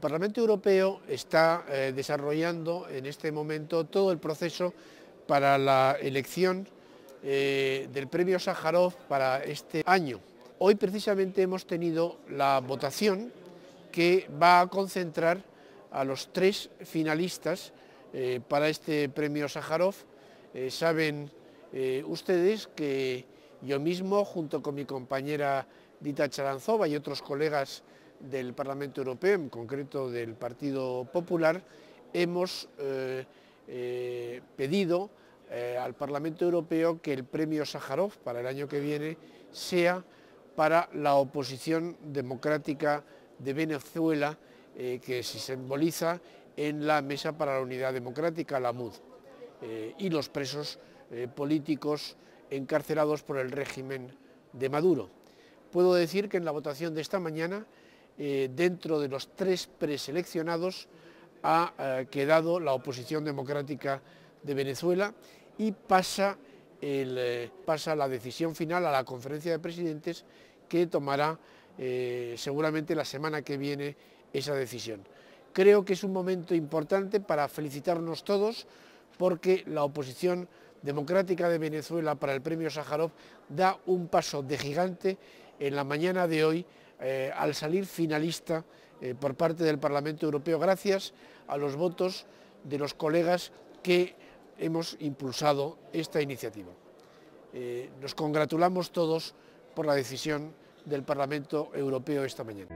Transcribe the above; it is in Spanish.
El Parlamento Europeo está eh, desarrollando en este momento todo el proceso para la elección eh, del premio Sájarov para este año. Hoy precisamente hemos tenido la votación que va a concentrar a los tres finalistas eh, para este premio Sájarov. saben ustedes que yo mismo, junto con mi compañera Dita Charanzova y otros colegas del Parlamento Europeo, en concreto del Partido Popular, hemos eh, eh, pedido eh, al Parlamento Europeo que el premio Sájarov para el año que viene sea para la oposición democrática de Venezuela, que se simboliza en la Mesa para la Unidad Democrática, la MUD, y los presos políticos encarcelados por el régimen de Maduro. Puedo decir que en la votación de esta mañana eh, dentro de los tres preseleccionados ha eh, quedado la oposición democrática de Venezuela y pasa, eh, pasa, la decisión final a la conferencia de presidentes que tomará seguramente la semana que viene esa decisión. Creo que es un momento importante para felicitarnos todos porque la oposición democrática de Venezuela para el premio Sájarov da un paso de gigante en la mañana de hoy eh, al salir finalista eh, por parte del Parlamento Europeo, gracias a los votos de los colegas que hemos impulsado esta iniciativa. Eh, nos congratulamos todos por la decisión del Parlamento Europeo esta mañana.